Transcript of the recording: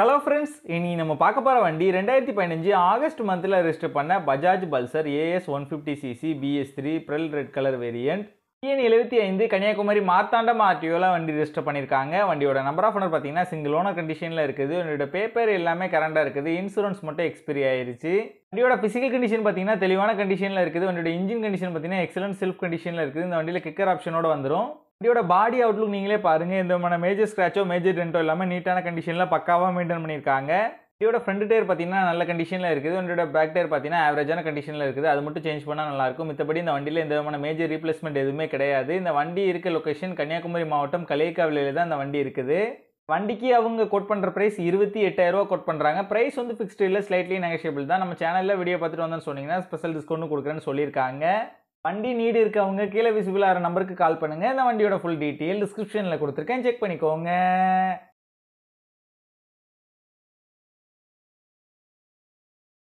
hello friends இனி நம்ம பார்க்க போகிற வண்டி ரெண்டாயிரத்தி பதினஞ்சு ஆகஸ்ட் மந்தில் ரிஜிஸ்டர் பண்ண Bajaj Pulsar AS one fifty CC BS three pearl red colour variant TN எழுபத்தி ஐந்து கன்னியாகுமரி மார்த்தாண்டம் ஆர்டிஓவில் வண்டி ரிஜிஸ்டர் பண்ணியிருக்காங்க வண்டியோட நம்பர் ஆஃப் ஓனர் பார்த்தீங்கன்னா சிங்கிள் ஓனர் கண்டிஷனில் இருக்குது வண்டியோட பேப்பர் எல்லாமே கரண்டாக இருக்குது இன்சூரன்ஸ் மட்டும் எக்ஸ்பிரி ஆயிருச்சு வண்டியோட ஃபிசிக்கல் கண்டிஷன் பார்த்தீங்கன்னா தெளிவான கண்டிஷனில் இருக்குது வண்டியோட இன்ஜின் கண்டிஷன் பார்த்தீங்கன்னா எக்ஸலன்ட் செல்ஃப் கண்டிஷனில் இருக்குது இந்த வண்டியில் கிக்கர் ஆப்ஷனோட வந்துடும் வண்டியோட பாடி அவுட்லுக் நீங்களே பாருங்கள் எந்த விதமான மேஜர் ஸ்க்ராச்சோ மேஜர் ரெண்டோ இல்லாமல் நீட்டான கண்டிஷனில் பக்காவாக மெயின்டைன் பண்ணியிருக்காங்க இதோட ஃப்ரண்ட் டயர் பார்த்தீங்கன்னா நல்ல கண்டிஷனில் இருக்குது வண்டியோட பேக் டயர் பார்த்தீங்கன்னா ஆவரேஜான கண்டிஷனில் இருக்குது அது மட்டும் சேஞ்ச் பண்ணால் நல்லாயிருக்கும் மற்றபடி இந்த வண்டியில் எந்த விதமான மேஜர் ரீப்ளேஸ்மெண்ட் எதுவுமே கிடையாது இந்த வண்டி இருக்க லொக்கேஷன் கன்னியாகுமரி மாவட்டம் கலையக்காவிலையில் தான் இந்த வண்டி இருக்குது வண்டிக்கு அவங்க கோட் பண்ணுற ப்ரைஸ் இருபத்தி எட்டாயிரரூவா கோட் பண்ணுறாங்க ப்ரைஸ் வந்து ஃபிக்ஸ்டு இல்லை ஸ்லைட்லி நெகஷியபிள் தான் நம்ம சேனலில் வீடியோ பார்த்துட்டு வந்தோம்னு சொன்னீங்கன்னா ஸ்பெஷல் டிஸ்கவுண்ட் கொடுக்குறேன்னு சொல்லியிருக்காங்க வண்டி நீடு இருக்கவங்க கீழே விசிபிள் ஆகிற நம்பருக்கு கால் பண்ணுங்கள் இந்த வண்டியோட ஃபுல் டீட்டெயில் டிஸ்கிரிப்ஷனில் கொடுத்துருக்கேன் செக் பண்ணிக்கோங்க